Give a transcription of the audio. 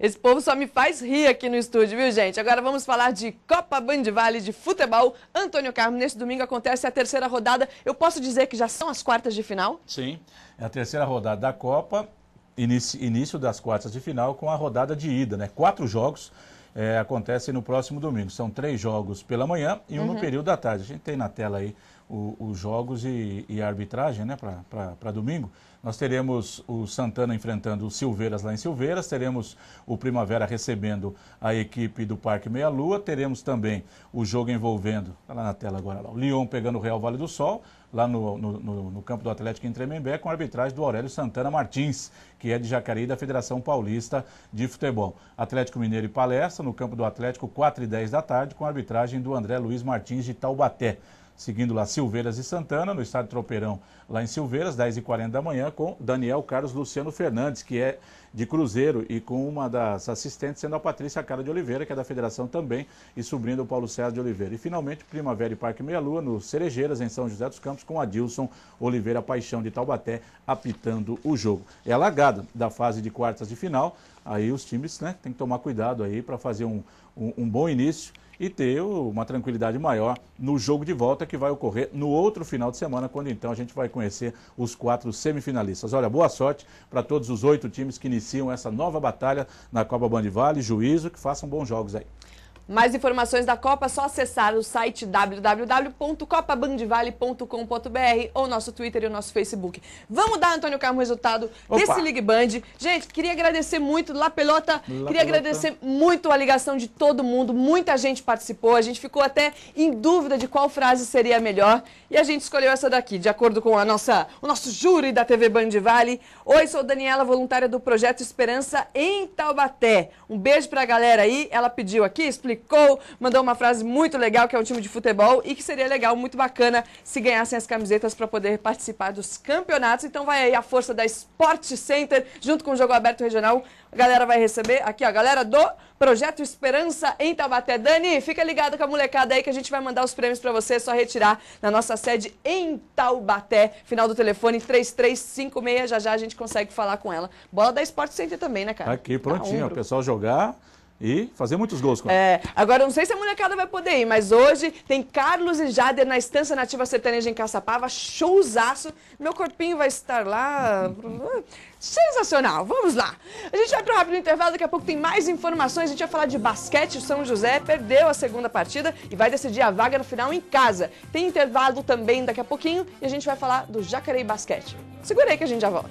Esse povo só me faz rir aqui no estúdio, viu, gente? Agora vamos falar de Copa Band Vale de futebol. Antônio Carmo, neste domingo acontece a terceira rodada. Eu posso dizer que já são as quartas de final? Sim, é a terceira rodada da Copa, início, início das quartas de final com a rodada de ida, né? Quatro jogos. É, acontecem no próximo domingo. São três jogos pela manhã e um uhum. no período da tarde. A gente tem na tela aí os jogos e, e, a arbitragem né, para domingo. Nós teremos o Santana enfrentando o Silveiras lá em Silveiras, teremos o Primavera recebendo a equipe do Parque Meia Lua, teremos também o jogo envolvendo, está lá na tela agora, lá, o Lyon pegando o Real Vale do Sol, lá no, no, no, campo do Atlético em Tremembé, com a arbitragem do Aurélio Santana Martins, que é de Jacareí da Federação Paulista de Futebol. Atlético Mineiro e Palestra, no campo do Atlético, 4 h 10 da tarde, com a arbitragem do André Luiz Martins de Taubaté seguindo lá Silveiras e Santana, no estádio Tropeirão, lá em Silveiras, 10h40 da manhã, com Daniel Carlos Luciano Fernandes, que é de Cruzeiro, e com uma das assistentes sendo a Patrícia Cara de Oliveira, que é da Federação também, e sobrinho do Paulo César de Oliveira. E finalmente, Primavera e Parque Meia Lua, no Cerejeiras, em São José dos Campos, com Adilson Oliveira Paixão de Taubaté, apitando o jogo. É lagada da fase de quartas de final, aí os times né, têm que tomar cuidado aí para fazer um, um, um bom início e ter uma tranquilidade maior no jogo de volta que vai ocorrer no outro final de semana, quando então a gente vai conhecer os quatro semifinalistas. Olha, boa sorte para todos os oito times que iniciam essa nova batalha na Copa Band Vale, juízo, que façam bons jogos aí. Mais informações da Copa é só acessar o site www.copabandvale.com.br ou nosso Twitter e o nosso Facebook. Vamos dar, Antônio Carmo, resultado Opa. desse League Band. Gente, queria agradecer muito, La Pelota, La queria Pelota. agradecer muito a ligação de todo mundo, muita gente participou, a gente ficou até em dúvida de qual frase seria a melhor e a gente escolheu essa daqui, de acordo com a nossa, o nosso júri da TV Band Vale. Oi, sou Daniela, voluntária do Projeto Esperança em Taubaté. Um beijo pra galera aí, ela pediu aqui, explicou mandou uma frase muito legal que é um time de futebol e que seria legal, muito bacana se ganhassem as camisetas para poder participar dos campeonatos. Então vai aí a força da Sport Center junto com o Jogo Aberto Regional. A galera vai receber aqui, ó, a galera do Projeto Esperança em Taubaté. Dani, fica ligado com a molecada aí que a gente vai mandar os prêmios para você, é só retirar na nossa sede em Taubaté. Final do telefone 3356, já já a gente consegue falar com ela. Bola da Sport Center também, né, cara? Aqui tá prontinho, o pessoal jogar e fazer muitos gols. Com é, agora, não sei se a molecada vai poder ir, mas hoje tem Carlos e Jader na Estância Nativa Sertaneja em Caçapava, showzaço. Meu corpinho vai estar lá. Sensacional, vamos lá. A gente vai para um rápido intervalo, daqui a pouco tem mais informações. A gente vai falar de basquete. O São José perdeu a segunda partida e vai decidir a vaga no final em casa. Tem intervalo também daqui a pouquinho e a gente vai falar do Jacareí Basquete. Segura aí que a gente já volta.